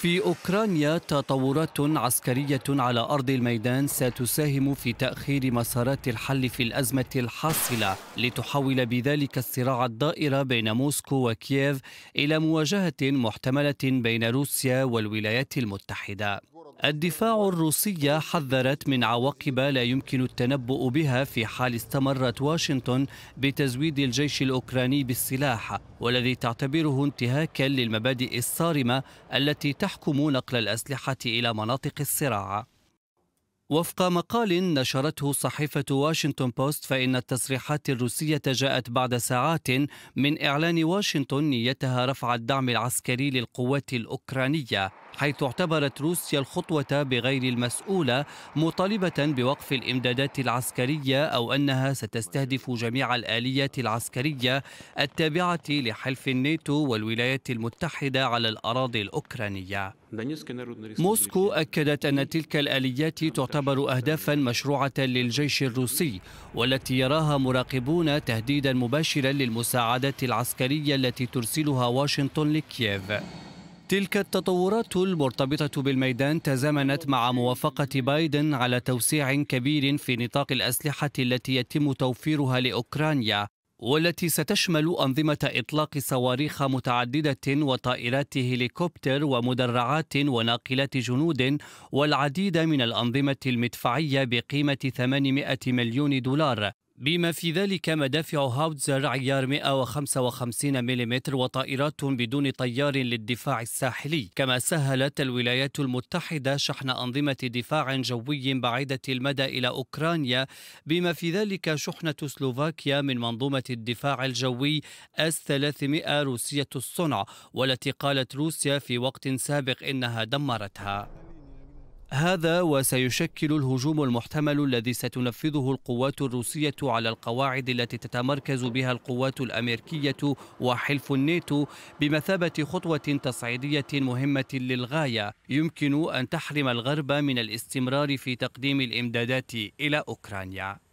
في أوكرانيا تطورات عسكرية على أرض الميدان ستساهم في تأخير مسارات الحل في الأزمة الحاصلة لتحول بذلك الصراع الدائر بين موسكو وكييف إلى مواجهة محتملة بين روسيا والولايات المتحدة الدفاع الروسية حذرت من عواقب لا يمكن التنبؤ بها في حال استمرت واشنطن بتزويد الجيش الأوكراني بالسلاح والذي تعتبره انتهاكا للمبادئ الصارمة التي تحكم نقل الأسلحة إلى مناطق الصراع وفق مقال نشرته صحيفة واشنطن بوست فإن التصريحات الروسية جاءت بعد ساعات من إعلان واشنطن نيتها رفع الدعم العسكري للقوات الأوكرانية حيث اعتبرت روسيا الخطوة بغير المسؤولة مطالبة بوقف الإمدادات العسكرية أو أنها ستستهدف جميع الآليات العسكرية التابعة لحلف الناتو والولايات المتحدة على الأراضي الأوكرانية موسكو أكدت أن تلك الآليات تعتبر أهدافا مشروعة للجيش الروسي والتي يراها مراقبون تهديدا مباشرا للمساعدات العسكرية التي ترسلها واشنطن لكييف تلك التطورات المرتبطة بالميدان تزامنت مع موافقة بايدن على توسيع كبير في نطاق الأسلحة التي يتم توفيرها لأوكرانيا والتي ستشمل أنظمة إطلاق صواريخ متعددة وطائرات هليكوبتر ومدرعات وناقلات جنود والعديد من الأنظمة المدفعية بقيمة 800 مليون دولار بما في ذلك مدافع هاوتزر عيار 155 ملم وطائرات بدون طيار للدفاع الساحلي كما سهلت الولايات المتحدة شحن أنظمة دفاع جوي بعيدة المدى إلى أوكرانيا بما في ذلك شحنة سلوفاكيا من منظومة الدفاع الجوي أس 300 روسية الصنع والتي قالت روسيا في وقت سابق إنها دمرتها هذا وسيشكل الهجوم المحتمل الذي ستنفذه القوات الروسية على القواعد التي تتمركز بها القوات الأمريكية وحلف الناتو بمثابة خطوة تصعيدية مهمة للغاية يمكن أن تحرم الغرب من الاستمرار في تقديم الإمدادات إلى أوكرانيا